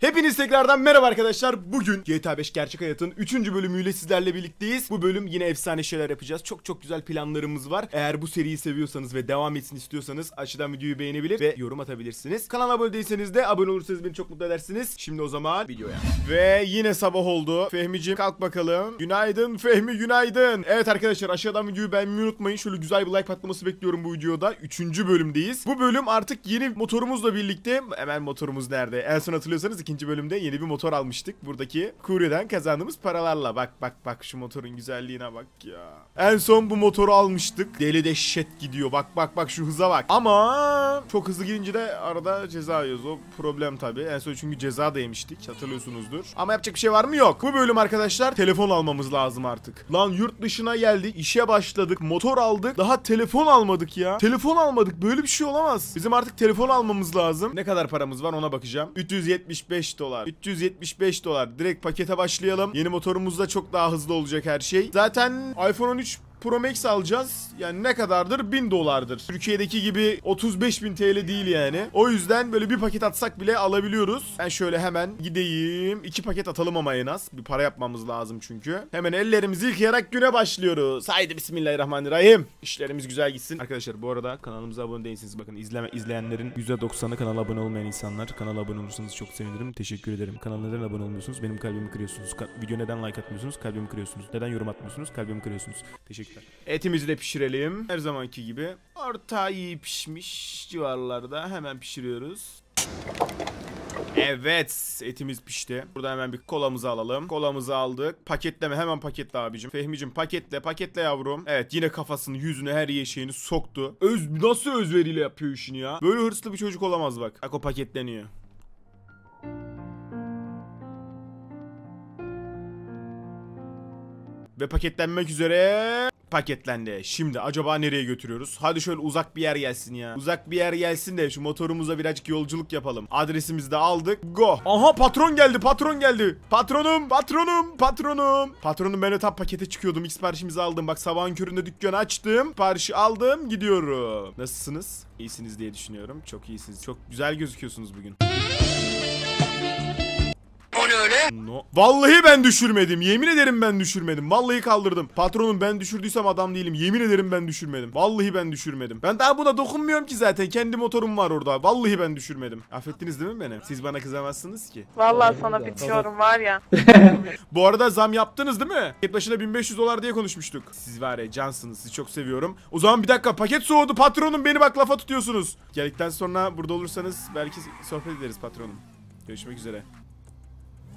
Hepiniz tekrardan merhaba arkadaşlar. Bugün GTA 5 Gerçek Hayat'ın 3. bölümüyle sizlerle birlikteyiz. Bu bölüm yine efsane şeyler yapacağız. Çok çok güzel planlarımız var. Eğer bu seriyi seviyorsanız ve devam etsin istiyorsanız aşağıdan videoyu beğenebilir ve yorum atabilirsiniz. Kanala abone değilseniz de abone olursanız beni çok mutlu edersiniz. Şimdi o zaman videoya. Ve yine sabah oldu. Fehmicim kalk bakalım. Günaydın Fehmi günaydın. Evet arkadaşlar aşağıdan videoyu beğenmeyi unutmayın. Şöyle güzel bir like patlaması bekliyorum bu videoda. 3. bölümdeyiz. Bu bölüm artık yeni motorumuzla birlikte hemen motorumuz nerede? En son hatırlıyorsanız ikinci bölümde yeni bir motor almıştık. Buradaki kuryeden kazandığımız paralarla. Bak bak bak şu motorun güzelliğine bak ya. En son bu motoru almıştık. Deli dehşet gidiyor. Bak bak bak şu hıza bak. Ama çok hızlı gidince de arada ceza yiyoruz. O problem tabii. En son çünkü ceza da yemiştik. Hatırlıyorsunuzdur. Ama yapacak bir şey var mı? Yok. Bu bölüm arkadaşlar telefon almamız lazım artık. Lan yurt dışına geldik. işe başladık. Motor aldık. Daha telefon almadık ya. Telefon almadık. Böyle bir şey olamaz. Bizim artık telefon almamız lazım. Ne kadar paramız var ona bakacağım. 375 375 dolar. 375 dolar. Direkt pakete başlayalım. Yeni motorumuzda çok daha hızlı olacak her şey. Zaten iPhone 13 Pro Max alacağız. Yani ne kadardır? 1000 dolardır. Türkiye'deki gibi 35.000 TL değil yani. O yüzden böyle bir paket atsak bile alabiliyoruz. Ben şöyle hemen gideyim. iki paket atalım ama en az. Bir para yapmamız lazım çünkü. Hemen ellerimizi yıkayarak güne başlıyoruz. Haydi bismillahirrahmanirrahim. İşlerimiz güzel gitsin. Arkadaşlar bu arada kanalımıza abone değilsiniz. Bakın izleme, izleyenlerin %90'ı kanala abone olmayan insanlar. Kanala abone olursanız çok sevinirim. Teşekkür ederim. Kanala neden abone olmuyorsunuz? Benim kalbimi kırıyorsunuz. Ka video neden like atmıyorsunuz? Kalbimi kırıyorsunuz. Neden yorum atmıyorsunuz? Kalbimi kırıyorsunuz. Teşekkür arkadaşlar. Etimizi de pişirelim. Her zamanki gibi. Orta iyi pişmiş civarlarda. Hemen pişiriyoruz. Evet etimiz pişti. Burada hemen bir kolamızı alalım. Kolamızı aldık. Paketleme hemen paketle abicim. Fehmicim paketle paketle yavrum. Evet yine kafasını yüzünü her yeşeğini soktu. Öz nasıl özveriyle yapıyor işini ya. Böyle hırslı bir çocuk olamaz bak. Ako paketleniyor. Ve paketlenmek üzere paketlendi. Şimdi acaba nereye götürüyoruz? Hadi şöyle uzak bir yer gelsin ya. Uzak bir yer gelsin de şu motorumuza birazcık yolculuk yapalım. Adresimizi de aldık. Go. Aha patron geldi patron geldi. Patronum patronum patronum. Patronum ben etap pakete çıkıyordum. İlk siparişimizi aldım. Bak sabahın köründe dükkanı açtım. Siparişi aldım gidiyorum. Nasılsınız? İyisiniz diye düşünüyorum. Çok iyisiniz. Çok güzel gözüküyorsunuz bugün. No. Vallahi ben düşürmedim. Yemin ederim ben düşürmedim. Vallahi kaldırdım. Patronum ben düşürdüysem adam değilim. Yemin ederim ben düşürmedim. Vallahi ben düşürmedim. Ben daha buna dokunmuyorum ki zaten. Kendi motorum var orada. Vallahi ben düşürmedim. Affettiniz değil mi beni? Siz bana kızamazsınız ki. Vallahi sana bitiyorum var ya. Bu arada zam yaptınız değil mi? Paket başına 1500 dolar diye konuşmuştuk. Siz var ya cansınız. Sizi çok seviyorum. O zaman bir dakika paket soğudu. Patronum beni bak lafa tutuyorsunuz. Geldikten sonra burada olursanız belki sohbet ederiz patronum. Görüşmek üzere.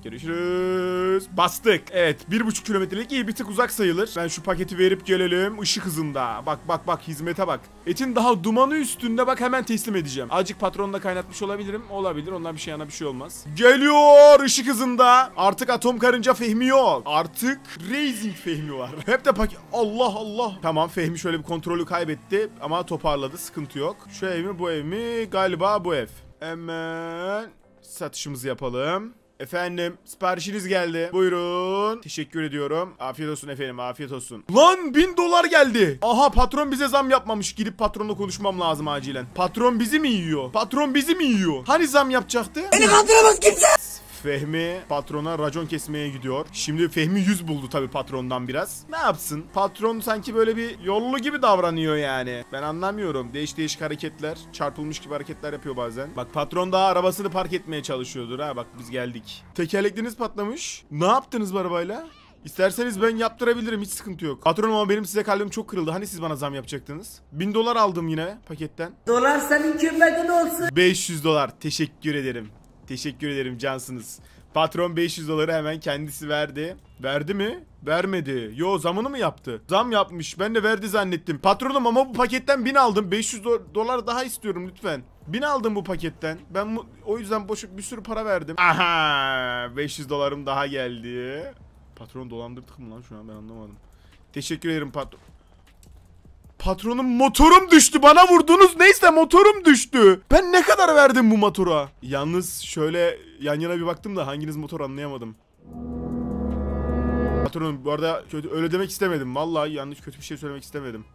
Görüşürüz. Bastık. Evet. Bir buçuk kilometrelik iyi bir tık uzak sayılır. Ben şu paketi verip gelelim. Işık hızında. Bak bak bak hizmete bak. Etin daha dumanı üstünde bak hemen teslim edeceğim. Acık patronla kaynatmış olabilirim. Olabilir. Ondan bir şey yana bir şey olmaz. Geliyor ışık hızında. Artık atom karınca Fehmi yok. Artık Raising Fehmi var. Hep de paket. Allah Allah. Tamam Fehmi şöyle bir kontrolü kaybetti. Ama toparladı. Sıkıntı yok. Şu ev mi bu ev mi? Galiba bu ev. Hemen satışımızı yapalım. Efendim siparişiniz geldi. Buyurun. Teşekkür ediyorum. Afiyet olsun efendim afiyet olsun. Lan bin dolar geldi. Aha patron bize zam yapmamış. Gidip patronla konuşmam lazım acilen. Patron bizi mi yiyor? Patron bizi mi yiyor? Hani zam yapacaktı? Beni kandıramaz kimse. Fehmi patrona racon kesmeye gidiyor. Şimdi Fehmi yüz buldu tabi patrondan biraz. Ne yapsın? Patron sanki böyle bir yollu gibi davranıyor yani. Ben anlamıyorum. Değiş değişik hareketler. Çarpılmış gibi hareketler yapıyor bazen. Bak patron daha arabasını park etmeye çalışıyordur ha. Bak biz geldik. Tekerlekleriniz patlamış. Ne yaptınız bu arabayla? İsterseniz ben yaptırabilirim hiç sıkıntı yok. Patronum ama benim size kalbim çok kırıldı. Hani siz bana zam yapacaktınız? 1000 dolar aldım yine paketten. Dolar senin kömedin olsun. 500 dolar teşekkür ederim. Teşekkür ederim cansınız. Patron 500 doları hemen kendisi verdi. Verdi mi? Vermedi. Yo zamını mı yaptı? Zam yapmış. Ben de verdi zannettim. Patronum ama bu paketten 1000 aldım. 500 do dolar daha istiyorum lütfen. 1000 aldım bu paketten. Ben o yüzden boşu bir sürü para verdim. Aha 500 dolarım daha geldi. Patron dolandırdık mı lan şu an ben anlamadım. Teşekkür ederim patron. Patronum motorum düştü bana vurdunuz neyse motorum düştü. Ben ne kadar verdim bu motora? Yalnız şöyle yan yana bir baktım da hanginiz motor anlayamadım. Patronum bu arada kötü öyle demek istemedim. Vallahi yanlış kötü bir şey söylemek istemedim.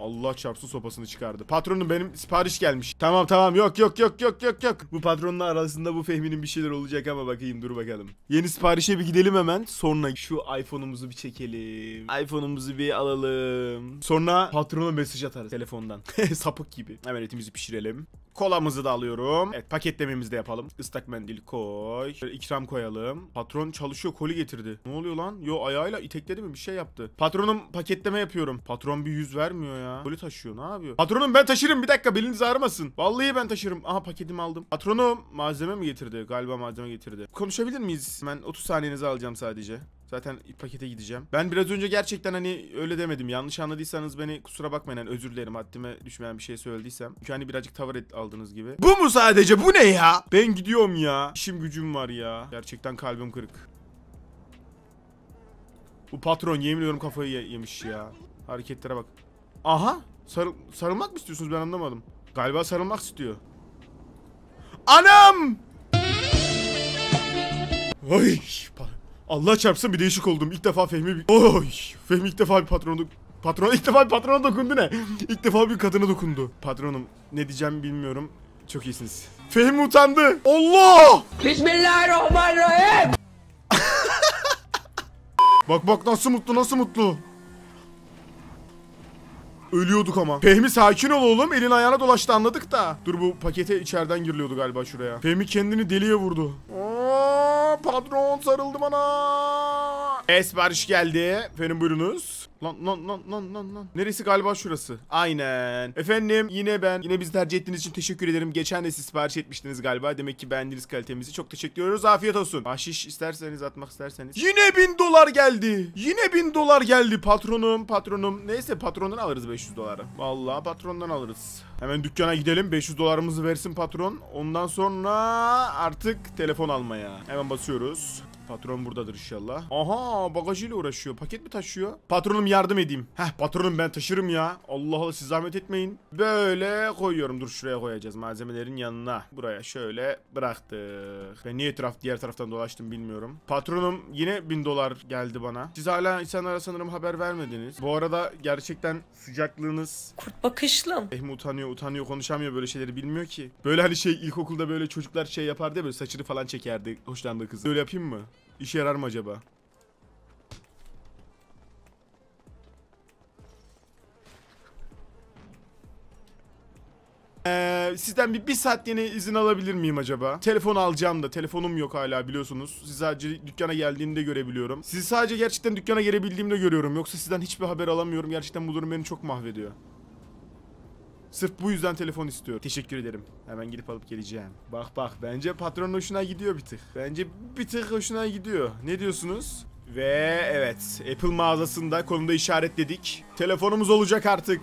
Allah çarpsın sopasını çıkardı. Patronum benim sipariş gelmiş. Tamam tamam yok yok yok yok yok yok. Bu patronla arasında bu Fehmi'nin bir şeyler olacak ama bakayım dur bakalım. Yeni siparişe bir gidelim hemen. Sonra şu iPhone'umuzu bir çekelim. iPhone'umuzu bir alalım. Sonra patrona mesaj atarız telefondan. Sapık gibi. Hemen etimizi pişirelim. Kolamızı da alıyorum. Evet paketlememizi de yapalım. Islak mendil koy. Şöyle ikram koyalım. Patron çalışıyor koli getirdi. Ne oluyor lan? Yo ayağıyla itekledi mi bir şey yaptı. Patronum paketleme yapıyorum. Patron bir yüz vermiyor ya. Koli taşıyor ne yapıyor? Patronum ben taşırım bir dakika beliniz ağrımasın. Vallahi ben taşırım. Aha paketimi aldım. Patronum malzeme mi getirdi? Galiba malzeme getirdi. Konuşabilir miyiz? Ben 30 saniyenizi alacağım sadece. Zaten pakete gideceğim. Ben biraz önce gerçekten hani öyle demedim. Yanlış anladıysanız beni kusura bakmayın. Yani özür dilerim haddime düşmeyen bir şey söylediysem. Çünkü hani birazcık tavır et aldığınız gibi. Bu mu sadece? Bu ne ya? Ben gidiyorum ya. İşim gücüm var ya. Gerçekten kalbim kırık. Bu patron yemin kafayı ye yemiş ya. Hareketlere bak. Aha. Sarı sarılmak mı istiyorsunuz ben anlamadım. Galiba sarılmak istiyor. Anam! Ay! Allah çarpsın bir değişik oldum. İlk defa Fehmi... Oy! Fehmi ilk defa bir patronu... Patron ilk defa bir patrona dokundu ne? İlk defa bir kadına dokundu. Patronum ne diyeceğimi bilmiyorum. Çok iyisiniz. Fehmi utandı. Allah! Bismillahirrahmanirrahim. bak bak nasıl mutlu nasıl mutlu. Ölüyorduk ama. Fehmi sakin ol oğlum. Elin ayağına dolaştı anladık da. Dur bu pakete içeriden giriliyordu galiba şuraya. Fehmi kendini deliye vurdu. Aa! Patron sarıldı bana. E sipariş geldi. Efendim buyurunuz. Lan lan lan lan lan lan. Neresi galiba şurası. Aynen. Efendim yine ben. Yine bizi tercih ettiğiniz için teşekkür ederim. Geçen de siz sipariş etmiştiniz galiba. Demek ki beğendiniz kalitemizi. Çok teşekkür ediyoruz. Afiyet olsun. Bahşiş isterseniz atmak isterseniz. Yine bin dolar geldi. Yine bin dolar geldi patronum patronum. Neyse patrondan alırız 500 doları. Vallahi patrondan alırız. Hemen dükkana gidelim. 500 dolarımızı versin patron. Ondan sonra artık telefon almaya. Hemen basıyoruz. Patron buradadır inşallah. Aha bagajıyla uğraşıyor. Paket mi taşıyor? Patronum yardım edeyim. Heh patronum ben taşırım ya. Allah Allah siz zahmet etmeyin. Böyle koyuyorum. Dur şuraya koyacağız malzemelerin yanına. Buraya şöyle bıraktık. Ben niye etraf diğer taraftan dolaştım bilmiyorum. Patronum yine bin dolar geldi bana. Siz hala insanlara sanırım haber vermediniz. Bu arada gerçekten sıcaklığınız... Kurt bakışlım. Ehmi utanıyor utanıyor konuşamıyor böyle şeyleri bilmiyor ki. Böyle hani şey ilkokulda böyle çocuklar şey yapardı ya böyle saçını falan çekerdi hoşlandığı kızı. Öyle yapayım mı? İşe yarar mı acaba? Ee, sizden bir, bir saat saatliğine izin alabilir miyim acaba? Telefon alacağım da telefonum yok hala biliyorsunuz. Sizi sadece dükkana geldiğimde görebiliyorum. Sizi sadece gerçekten dükkana gelebildiğimde görüyorum. Yoksa sizden hiçbir haber alamıyorum. Gerçekten bu durum beni çok mahvediyor. Sırf bu yüzden telefon istiyor. Teşekkür ederim. Hemen gidip alıp geleceğim. Bak bak bence patron hoşuna gidiyor bir tık. Bence bir tık hoşuna gidiyor. Ne diyorsunuz? Ve evet Apple mağazasında konuda işaretledik. Telefonumuz olacak artık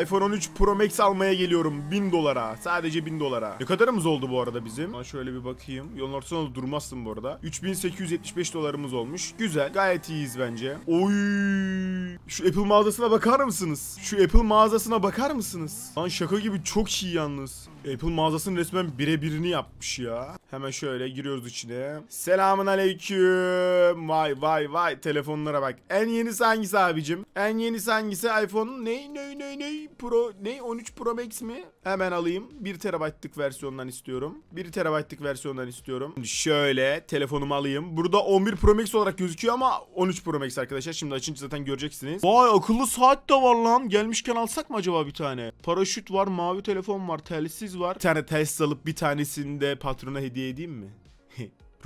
iPhone 13 Pro Max almaya geliyorum 1000 dolara. Sadece 1000 dolara. Ne kadarımız oldu bu arada bizim? Ben şöyle bir bakayım. Yolun ortasında durmazsın bu arada. 3875 dolarımız olmuş. Güzel. Gayet iyiyiz bence. Oy! Şu Apple mağazasına bakar mısınız? Şu Apple mağazasına bakar mısınız? Lan şaka gibi çok iyi yalnız. Apple mağazasının resmen birebirini yapmış ya. Hemen şöyle giriyoruz içine. Selamun aleyküm. Vay vay vay telefonlara bak. En yenisi hangisi abicim? En yenisi hangisi iPhone'un? Ne ne ne ne? Play Pro ne 13 Pro Max mi? Hemen alayım. 1 terabaytlık versiyondan istiyorum. 1 terabaytlık versiyondan istiyorum. Şöyle telefonumu alayım. Burada 11 Pro Max olarak gözüküyor ama 13 Pro Max arkadaşlar. Şimdi açınca zaten göreceksiniz. Vay akıllı saat de var lan. Gelmişken alsak mı acaba bir tane? Paraşüt var, mavi telefon var, telsiz var. Bir tane telsiz alıp bir tanesini de patrona hediye edeyim mi?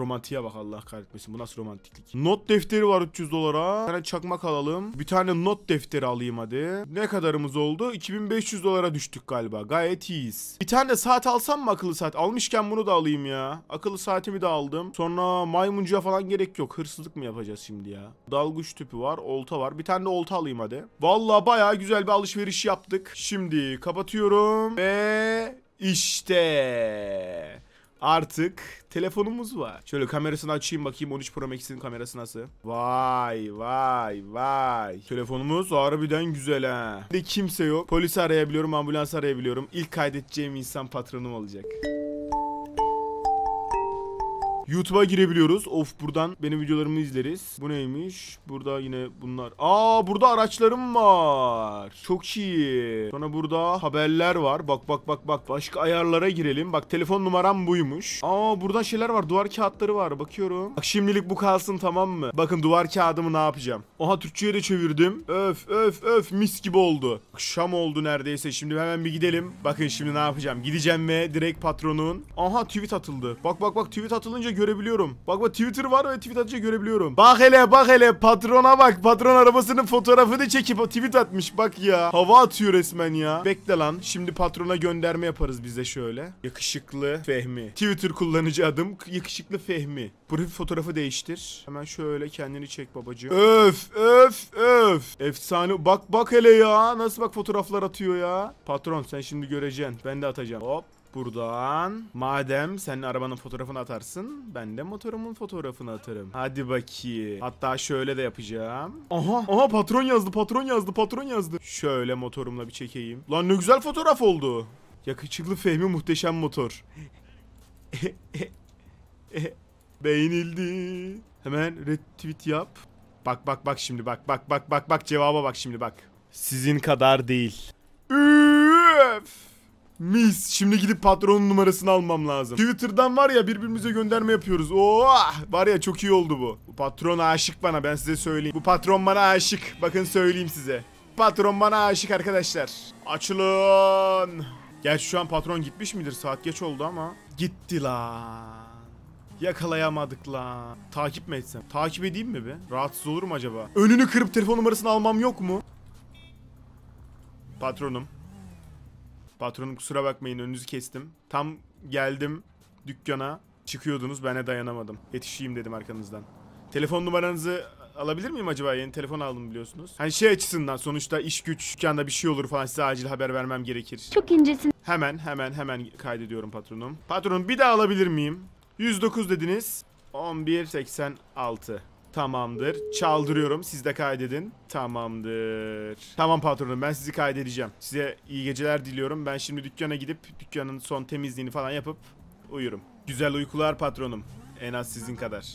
Romantiğe bak Allah kahretmesin. Bu nasıl romantiklik? Not defteri var 300 dolara. Bir tane çakmak alalım. Bir tane not defteri alayım hadi. Ne kadarımız oldu? 2500 dolara düştük galiba. Gayet iyiyiz. Bir tane saat alsam mı akıllı saat? Almışken bunu da alayım ya. Akıllı saatimi de aldım. Sonra maymuncuya falan gerek yok. Hırsızlık mı yapacağız şimdi ya? Dalgıç tüpü var. Olta var. Bir tane de olta alayım hadi. Valla baya güzel bir alışveriş yaptık. Şimdi kapatıyorum. Ve işte artık telefonumuz var. Şöyle kamerasını açayım bakayım 13 Pro Max'in kamerası nasıl. Vay vay vay. Telefonumuz harbiden güzel ha. Bir de kimse yok. Polisi arayabiliyorum, ambulans arayabiliyorum. İlk kaydedeceğim insan patronum olacak. YouTube'a girebiliyoruz. Of buradan benim videolarımı izleriz. Bu neymiş? Burada yine bunlar. Aa burada araçlarım var. Çok iyi. Sonra burada haberler var. Bak bak bak bak. Başka ayarlara girelim. Bak telefon numaram buymuş. Aa burada şeyler var. Duvar kağıtları var. Bakıyorum. Bak şimdilik bu kalsın tamam mı? Bakın duvar kağıdımı ne yapacağım? Oha Türkçe'ye de çevirdim. Öf öf öf mis gibi oldu. Akşam oldu neredeyse. Şimdi hemen bir gidelim. Bakın şimdi ne yapacağım? Gideceğim ve direkt patronun. Aha tweet atıldı. Bak bak bak tweet atılınca görebiliyorum. Bak bak Twitter var ve tweet atınca görebiliyorum. Bak hele bak hele patrona bak. Patron arabasının fotoğrafını çekip tweet atmış bak ya. Hava atıyor resmen ya. Bekle lan. Şimdi patrona gönderme yaparız bize şöyle. Yakışıklı Fehmi. Twitter kullanıcı adım yakışıklı Fehmi. Profil fotoğrafı değiştir. Hemen şöyle kendini çek babacığım. Öf öf öf. Efsane. Bak bak hele ya. Nasıl bak fotoğraflar atıyor ya. Patron sen şimdi göreceksin. Ben de atacağım. Hop. Buradan madem senin arabanın fotoğrafını atarsın ben de motorumun fotoğrafını atarım. Hadi bakayım. Hatta şöyle de yapacağım. Aha aha patron yazdı patron yazdı patron yazdı. Şöyle motorumla bir çekeyim. Lan ne güzel fotoğraf oldu. Yakışıklı Fehmi muhteşem motor. Beğenildi. Hemen retweet yap. Bak bak bak şimdi bak bak bak bak bak cevaba bak şimdi bak. Sizin kadar değil. Üf. Mis. Şimdi gidip patronun numarasını almam lazım. Twitter'dan var ya birbirimize gönderme yapıyoruz. Oo, ah! var ya çok iyi oldu bu. Bu patron aşık bana ben size söyleyeyim. Bu patron bana aşık. Bakın söyleyeyim size. Patron bana aşık arkadaşlar. Açılın. Gerçi şu an patron gitmiş midir? Saat geç oldu ama. Gitti lan. Yakalayamadık lan. Takip mi etsem? Takip edeyim mi be? Rahatsız olurum acaba? Önünü kırıp telefon numarasını almam yok mu? Patronum. Patronum kusura bakmayın önünüzü kestim. Tam geldim dükkana çıkıyordunuz bana dayanamadım. Yetişeyim dedim arkanızdan. Telefon numaranızı alabilir miyim acaba? Yeni telefon aldım biliyorsunuz. Hani şey açısından sonuçta iş güç dükkanda bir şey olur falan size acil haber vermem gerekir. Çok incesin. Hemen hemen hemen kaydediyorum patronum. Patronum bir daha alabilir miyim? 109 dediniz. 1186. Tamamdır. Çaldırıyorum. Siz de kaydedin. Tamamdır. Tamam patronum ben sizi kaydedeceğim. Size iyi geceler diliyorum. Ben şimdi dükkana gidip dükkanın son temizliğini falan yapıp uyurum. Güzel uykular patronum. En az sizin kadar.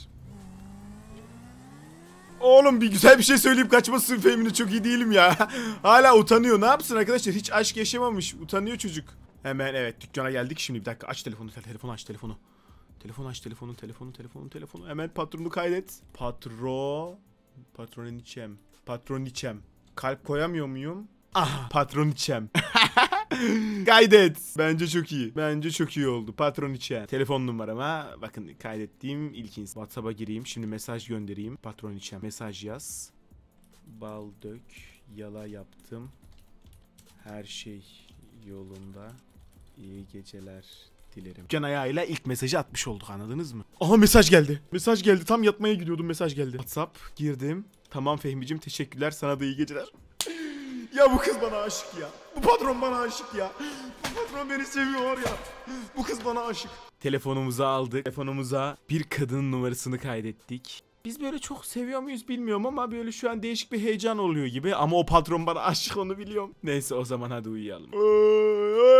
Oğlum bir güzel bir şey söyleyip kaçmasın Femine çok iyi değilim ya. Hala utanıyor. Ne yapsın arkadaşlar? Hiç aşk yaşamamış. Utanıyor çocuk. Hemen evet dükkana geldik. Şimdi bir dakika aç telefonu. Telefonu aç telefonu. Telefon aç telefonu telefonu telefonu telefonu. Hemen patronu kaydet. Patro. Patroniçem. Patroniçem. Kalp koyamıyor muyum? Ah patroniçem. kaydet. Bence çok iyi. Bence çok iyi oldu. Patron içe. Telefon numarama. Bakın kaydettiğim ilk insan. WhatsApp'a gireyim. Şimdi mesaj göndereyim. Patron içe. Mesaj yaz. Bal dök. Yala yaptım. Her şey yolunda. İyi geceler dilerim. Can ayağıyla ilk mesajı atmış olduk anladınız mı? Aha mesaj geldi. Mesaj geldi. Tam yatmaya gidiyordum mesaj geldi. WhatsApp girdim. Tamam Fehmicim teşekkürler sana da iyi geceler. ya bu kız bana aşık ya. Bu patron bana aşık ya. Bu patron beni seviyor ya. Bu kız bana aşık. Telefonumuza aldık. Telefonumuza bir kadının numarasını kaydettik. Biz böyle çok seviyor muyuz bilmiyorum ama böyle şu an değişik bir heyecan oluyor gibi. Ama o patron bana aşık onu biliyorum. Neyse o zaman hadi uyuyalım.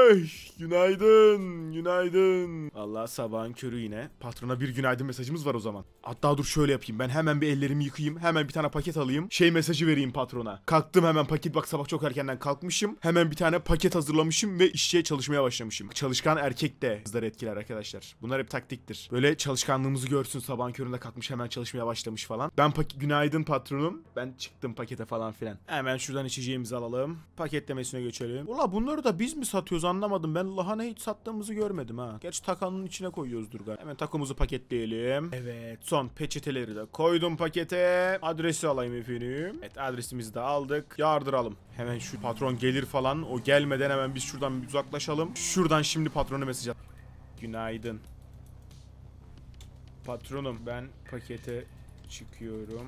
Ay, günaydın, günaydın. Allah sabahın körü yine. Patrona bir günaydın mesajımız var o zaman. Hatta dur şöyle yapayım. Ben hemen bir ellerimi yıkayayım. Hemen bir tane paket alayım. Şey mesajı vereyim patrona. Kalktım hemen paket bak sabah çok erkenden kalkmışım. Hemen bir tane paket hazırlamışım ve işçiye çalışmaya başlamışım. Çalışkan erkek de kızları etkiler arkadaşlar. Bunlar hep taktiktir. Böyle çalışkanlığımızı görsün sabahın köründe kalkmış hemen çalışmaya başlamış falan. Ben pak günaydın patronum. Ben çıktım pakete falan filan. Hemen şuradan içeceğimizi alalım. Paketlemesine geçelim. Ula bunları da biz mi satıyoruz anlamadım. Ben lahana hiç sattığımızı görmedim ha. Geç takanın içine koyuyoruzdur galiba. Hemen takımızı paketleyelim. Evet son peçeteleri de koydum pakete. Adresi alayım efendim. Evet adresimizi de aldık. Yardıralım. Hemen şu patron gelir falan. O gelmeden hemen biz şuradan uzaklaşalım. Şuradan şimdi patronu mesaj at. Günaydın. Patronum ben pakete çıkıyorum.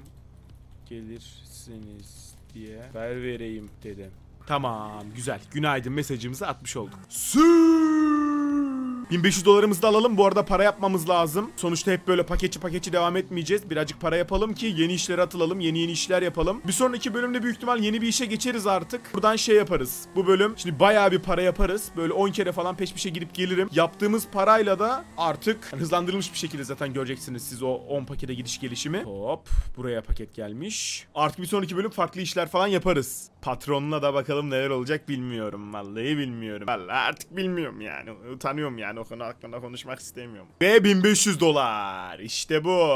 Gelirsiniz diye ver vereyim dedim. Tamam güzel. Günaydın mesajımızı atmış olduk. Sür 1500 dolarımızı da alalım. Bu arada para yapmamız lazım. Sonuçta hep böyle paketçi paketçi devam etmeyeceğiz. Birazcık para yapalım ki yeni işlere atılalım. Yeni yeni işler yapalım. Bir sonraki bölümde büyük ihtimal yeni bir işe geçeriz artık. Buradan şey yaparız. Bu bölüm şimdi bayağı bir para yaparız. Böyle 10 kere falan peş peşe gidip gelirim. Yaptığımız parayla da artık yani hızlandırılmış bir şekilde zaten göreceksiniz siz o 10 pakete gidiş gelişimi. Hop buraya paket gelmiş. Artık bir sonraki bölüm farklı işler falan yaparız. Patronla da bakalım neler olacak bilmiyorum. Vallahi bilmiyorum. Vallahi artık bilmiyorum yani. Utanıyorum yani o konu hakkında konuşmak istemiyorum. Ve 1500 dolar. İşte bu.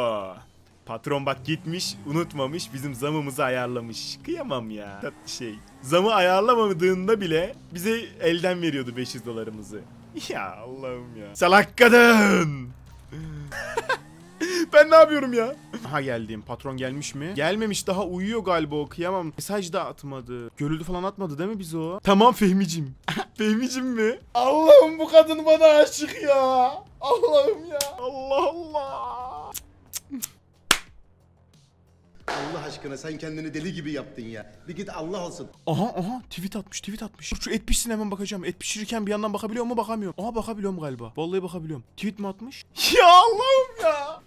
Patron bak gitmiş, unutmamış, bizim zamımızı ayarlamış. Kıyamam ya. Tatlı şey. Zamı ayarlamadığında bile bize elden veriyordu 500 dolarımızı. Ya Allah'ım ya. Salak kadın! ben ne yapıyorum ya? Aha geldim. Patron gelmiş mi? Gelmemiş daha uyuyor galiba o. Kıyamam. Mesaj da atmadı. Görüldü falan atmadı değil mi biz o? Tamam Fehmicim. Fehmicim mi? Allah'ım bu kadın bana aşık ya. Allah'ım ya. Allah Allah. Allah aşkına sen kendini deli gibi yaptın ya. Bir git Allah olsun. Aha aha tweet atmış tweet atmış. Şu et pişsin hemen bakacağım. Et pişirirken bir yandan bakabiliyor mu bakamıyorum. Aha bakabiliyorum galiba. Vallahi bakabiliyorum. Tweet mi atmış? Ya Allah'ım ya.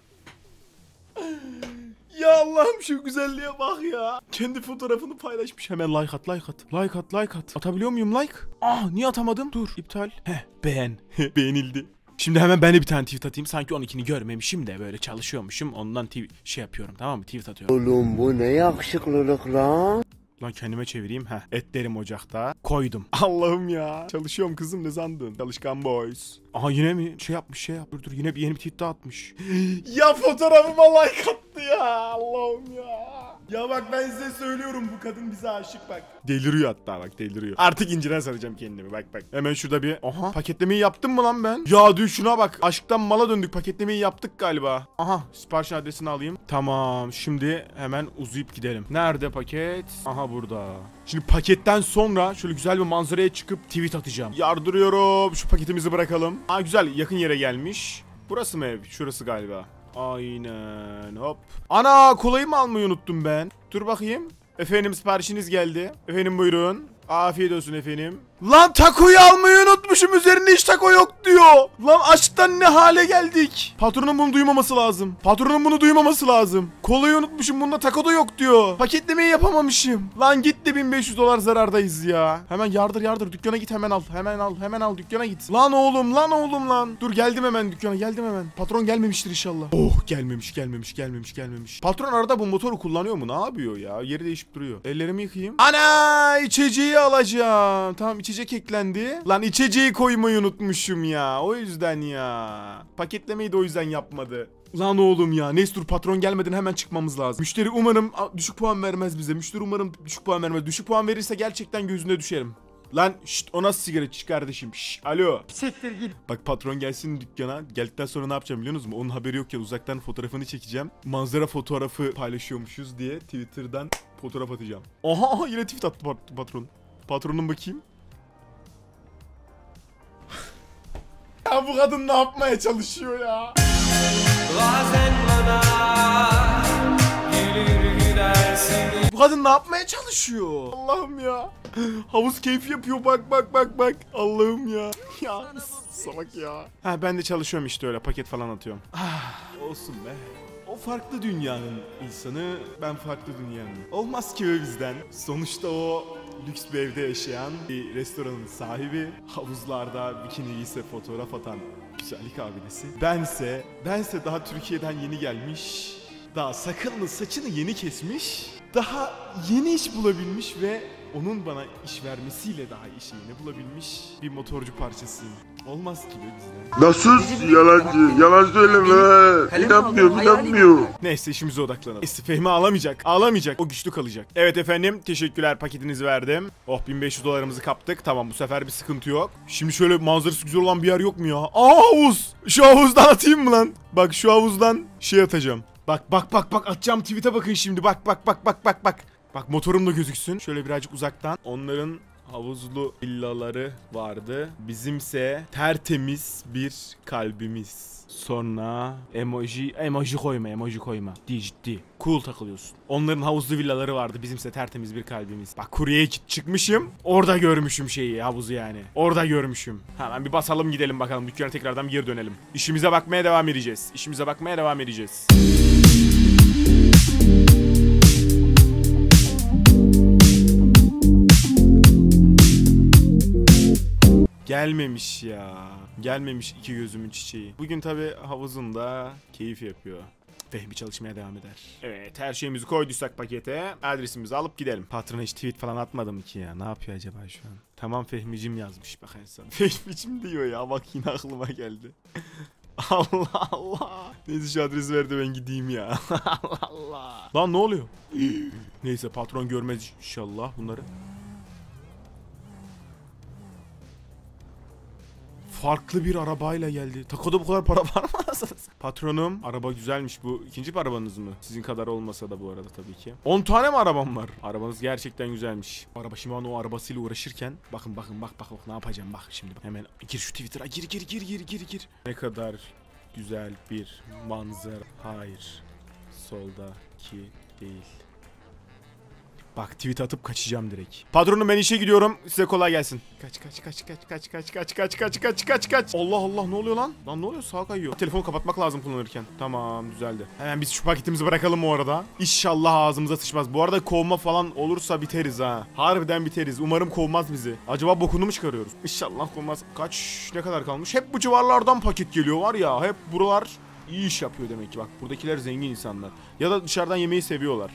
Ya Allah'ım şu güzelliğe bak ya. Kendi fotoğrafını paylaşmış. Hemen like at like at. Like at like at. Atabiliyor muyum like? Ah niye atamadım? Dur iptal. Heh beğen. Beğenildi. Şimdi hemen ben de bir tane tweet atayım. Sanki 12'ni görmemişim de böyle çalışıyormuşum. Ondan şey yapıyorum tamam mı? Tweet atıyorum. Oğlum bu ne yakışıklılık lan. Lan kendime çevireyim. Heh. Etlerim ocakta. Koydum. Allah'ım ya. Çalışıyorum kızım ne sandın? Çalışkan boys. Aha yine mi? Şey yapmış şey yap. Dur dur yine bir yeni bir tweet atmış. ya fotoğrafıma like attı ya. Allah'ım ya. Ya bak ben size söylüyorum bu kadın bize aşık bak. Deliriyor hatta bak deliriyor. Artık incine saracağım kendimi bak bak. Hemen şurada bir aha paketlemeyi yaptım mı lan ben? Ya dün şuna bak aşktan mala döndük paketlemeyi yaptık galiba. Aha sipariş adresini alayım. Tamam şimdi hemen uzayıp gidelim. Nerede paket? Aha burada. Şimdi paketten sonra şöyle güzel bir manzaraya çıkıp tweet atacağım. Yardırıyorum şu paketimizi bırakalım. Aa güzel yakın yere gelmiş. Burası mı ev? Şurası galiba. Aynen hop. Ana kolayı mı almayı unuttum ben? Dur bakayım. Efendim siparişiniz geldi. Efendim buyurun. Afiyet olsun efendim. Lan takoyu almayı unutmuşum. Üzerinde hiç tako yok diyor. Lan açtan ne hale geldik. Patronun bunu duymaması lazım. Patronun bunu duymaması lazım. Kolayı unutmuşum. Bunda tako da yok diyor. Paketlemeyi yapamamışım. Lan gitti 1500 dolar zarardayız ya. Hemen yardır yardır. Dükkana git hemen al. Hemen al. Hemen al. Dükkana git. Lan oğlum lan oğlum lan. Dur geldim hemen dükkana. Geldim hemen. Patron gelmemiştir inşallah. Oh gelmemiş gelmemiş gelmemiş gelmemiş. Patron arada bu motoru kullanıyor mu? Ne yapıyor ya? Yeri değişip duruyor. Ellerimi yıkayayım. Ana içeceği alacağım. Tamam içeceği içecek eklendi. Lan içeceği koymayı unutmuşum ya. O yüzden ya. Paketlemeyi de o yüzden yapmadı. Lan oğlum ya Nestur patron gelmeden hemen çıkmamız lazım. Müşteri umarım düşük puan vermez bize. Müşteri umarım düşük puan vermez. Düşük puan verirse gerçekten gözüne düşerim. Lan şşt o nasıl sigara çık kardeşim şşt alo. Siktir git. Bak patron gelsin dükkana geldikten sonra ne yapacağım biliyor musun Onun haberi yok ya uzaktan fotoğrafını çekeceğim. Manzara fotoğrafı paylaşıyormuşuz diye Twitter'dan fotoğraf atacağım. Aha, aha yine tweet attı pat patron. Patronum bakayım. Zaten bu kadın ne yapmaya çalışıyor ya? Bazen bana Bu kadın ne yapmaya çalışıyor? Allah'ım ya. Havuz keyfi yapıyor bak bak bak bak. Allah'ım ya. Ya salak ya. Ha ben de çalışıyorum işte öyle paket falan atıyorum. Ah, olsun be. O farklı dünyanın insanı, ben farklı dünyanın. Olmaz ki o bizden. Sonuçta o lüks bir evde yaşayan bir restoranın sahibi. Havuzlarda bikini ise fotoğraf atan güzellik abidesi. Bense, bense daha Türkiye'den yeni gelmiş, daha sakalını saçını yeni kesmiş, daha yeni iş bulabilmiş ve onun bana iş vermesiyle daha iyi şeyini bulabilmiş bir motorcu parçasıyım. Olmaz ki be bizde. Nasıl yalancı? Yalan söyleme. İnanmıyor, inanmıyor. Neyse işimize odaklanalım. Neyse Fehmi ağlamayacak. Ağlamayacak. O güçlü kalacak. Evet efendim teşekkürler paketinizi verdim. Oh 1500 dolarımızı kaptık. Tamam bu sefer bir sıkıntı yok. Şimdi şöyle manzarası güzel olan bir yer yok mu ya? Aa havuz. Şu havuzdan atayım mı lan? Bak şu havuzdan şey atacağım. Bak bak bak bak atacağım tweet'e bakın şimdi. Bak bak bak bak bak bak. Bak motorum da gözüksün. Şöyle birazcık uzaktan. Onların havuzlu villaları vardı. Bizimse tertemiz bir kalbimiz. Sonra emoji, emoji koyma, emoji koyma. Ciddi ciddi. Cool takılıyorsun. Onların havuzlu villaları vardı. Bizimse tertemiz bir kalbimiz. Bak kuryeye çıkmışım. Orada görmüşüm şeyi, havuzu yani. Orada görmüşüm. Hemen bir basalım gidelim bakalım. Dükkana tekrardan geri dönelim. İşimize bakmaya devam edeceğiz. İşimize bakmaya devam edeceğiz. Gelmemiş ya. Gelmemiş iki gözümün çiçeği. Bugün tabi havuzunda keyif yapıyor. Fehmi çalışmaya devam eder. Evet her şeyimizi koyduysak pakete adresimizi alıp gidelim. Patrona hiç tweet falan atmadım ki ya. Ne yapıyor acaba şu an? Tamam Fehmicim yazmış bak insan. Fehmicim diyor ya bak yine aklıma geldi. Allah Allah. Neyse şu adresi verdi ben gideyim ya. Allah Allah. Lan ne oluyor? Neyse patron görmez inşallah bunları. farklı bir arabayla geldi. Takoda bu kadar para var mı? Patronum araba güzelmiş bu. ikinci arabanız mı? Sizin kadar olmasa da bu arada tabii ki. 10 tane mi arabam var? Arabanız gerçekten güzelmiş. Araba Shimano arabasıyla uğraşırken bakın bakın bak bak bak ne yapacağım bak şimdi. Hemen gir şu Twitter'a gir gir gir gir gir gir. Ne kadar güzel bir manzara. Hayır. Soldaki değil. Bak tweet atıp kaçacağım direkt. Patronum ben işe gidiyorum. Size kolay gelsin. Kaç kaç kaç kaç kaç kaç kaç kaç kaç kaç kaç kaç. Allah Allah ne oluyor lan? Lan ne oluyor? Sağa kayıyor. Telefonu kapatmak lazım kullanırken. Tamam düzeldi. Hemen biz şu paketimizi bırakalım bu arada. İnşallah ağzımıza sıçmaz. Bu arada kovma falan olursa biteriz ha. Harbiden biteriz. Umarım kovmaz bizi. Acaba bokunu mu çıkarıyoruz? İnşallah kovmaz. Kaç ne kadar kalmış? Hep bu civarlardan paket geliyor var ya. Hep buralar iyi iş yapıyor demek ki. Bak buradakiler zengin insanlar. Ya da dışarıdan yemeği seviyorlar.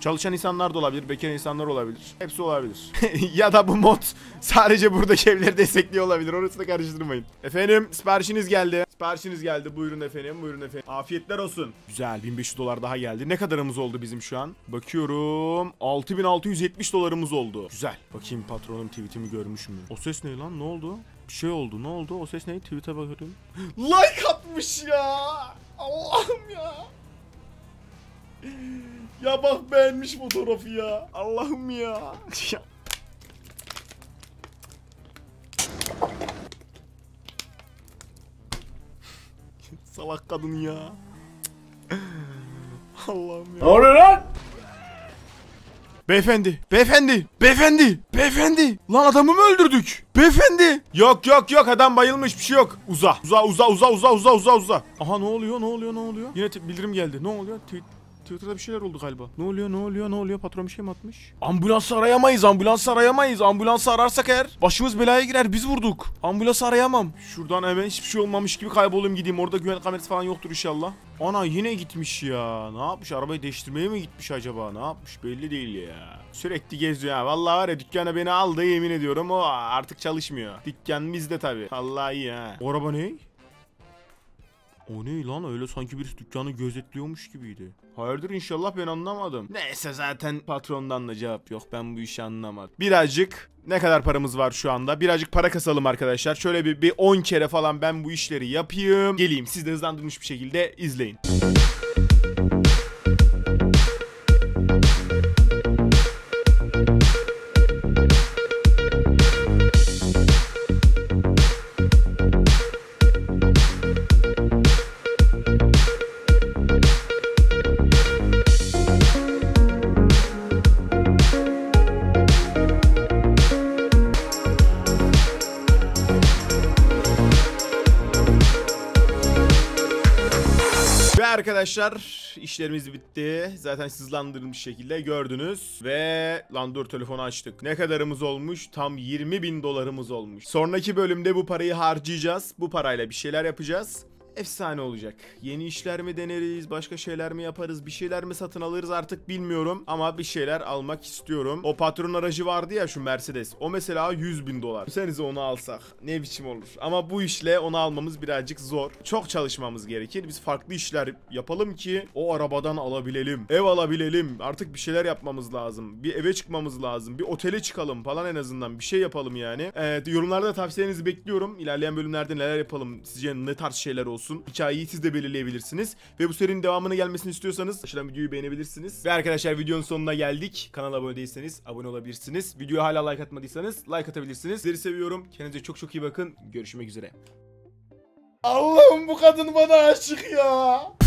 Çalışan insanlar da olabilir, bekar insanlar olabilir. Hepsi olabilir. ya da bu mod sadece buradaki evleri destekliyor olabilir. Orasını karıştırmayın. Efendim siparişiniz geldi. Siparişiniz geldi. Buyurun efendim, buyurun efendim. Afiyetler olsun. Güzel, 1500 dolar daha geldi. Ne kadarımız oldu bizim şu an? Bakıyorum. 6670 dolarımız oldu. Güzel. Bakayım patronum tweetimi görmüş mü? O ses ne lan? Ne oldu? Bir şey oldu. Ne oldu? O ses neydi? Tweet'e bakıyorum. like atmış ya. Allah'ım ya. Ya bak beğenmiş fotoğrafı ya. Allah'ım ya. Salak kadın ya. Allah'ım ya. Ne lan? Beyefendi, beyefendi, beyefendi, beyefendi. Lan adamı mı öldürdük? Beyefendi. Yok yok yok adam bayılmış bir şey yok. Uza, uza, uza, uza, uza, uza, uza, uza. Aha ne oluyor, ne oluyor, ne oluyor? Yine bildirim geldi. Ne oluyor? Tweet Twitter'da bir şeyler oldu galiba. Ne oluyor ne oluyor ne oluyor patron bir şey mi atmış? Ambulansı arayamayız ambulansı arayamayız. Ambulansı ararsak eğer başımız belaya girer biz vurduk. Ambulansı arayamam. Şuradan hemen hiçbir şey olmamış gibi kaybolayım gideyim. Orada güvenlik kamerası falan yoktur inşallah. Ana yine gitmiş ya. Ne yapmış? Arabayı değiştirmeye mi gitmiş acaba? Ne yapmış? Belli değil ya. Sürekli geziyor ya. Vallahi var ya dükkana beni aldı yemin ediyorum. O artık çalışmıyor. Dükkan bizde tabii. Allah iyi ha. O araba ne? O ne lan öyle sanki birisi dükkanı gözetliyormuş gibiydi. Hayırdır inşallah ben anlamadım. Neyse zaten patrondan da cevap yok ben bu işi anlamadım. Birazcık ne kadar paramız var şu anda? Birazcık para kasalım arkadaşlar. Şöyle bir, bir 10 kere falan ben bu işleri yapayım. Geleyim siz de hızlandırmış bir şekilde izleyin. arkadaşlar işlerimiz bitti. Zaten hızlandırılmış şekilde gördünüz. Ve lan dur telefonu açtık. Ne kadarımız olmuş? Tam 20 bin dolarımız olmuş. Sonraki bölümde bu parayı harcayacağız. Bu parayla bir şeyler yapacağız efsane olacak. Yeni işler mi deneriz, başka şeyler mi yaparız, bir şeyler mi satın alırız artık bilmiyorum. Ama bir şeyler almak istiyorum. O patron aracı vardı ya şu Mercedes. O mesela 100 bin dolar. Senize onu alsak ne biçim olur. Ama bu işle onu almamız birazcık zor. Çok çalışmamız gerekir. Biz farklı işler yapalım ki o arabadan alabilelim. Ev alabilelim. Artık bir şeyler yapmamız lazım. Bir eve çıkmamız lazım. Bir otele çıkalım falan en azından. Bir şey yapalım yani. Evet yorumlarda tavsiyenizi bekliyorum. İlerleyen bölümlerde neler yapalım. Sizce ne tarz şeyler olsun olsun. Hikayeyi siz de belirleyebilirsiniz. Ve bu serinin devamını gelmesini istiyorsanız aşağıdan videoyu beğenebilirsiniz. Ve arkadaşlar videonun sonuna geldik. Kanala abone değilseniz abone olabilirsiniz. Videoya hala like atmadıysanız like atabilirsiniz. Sizleri seviyorum. Kendinize çok çok iyi bakın. Görüşmek üzere. Allah'ım bu kadın bana aşık ya.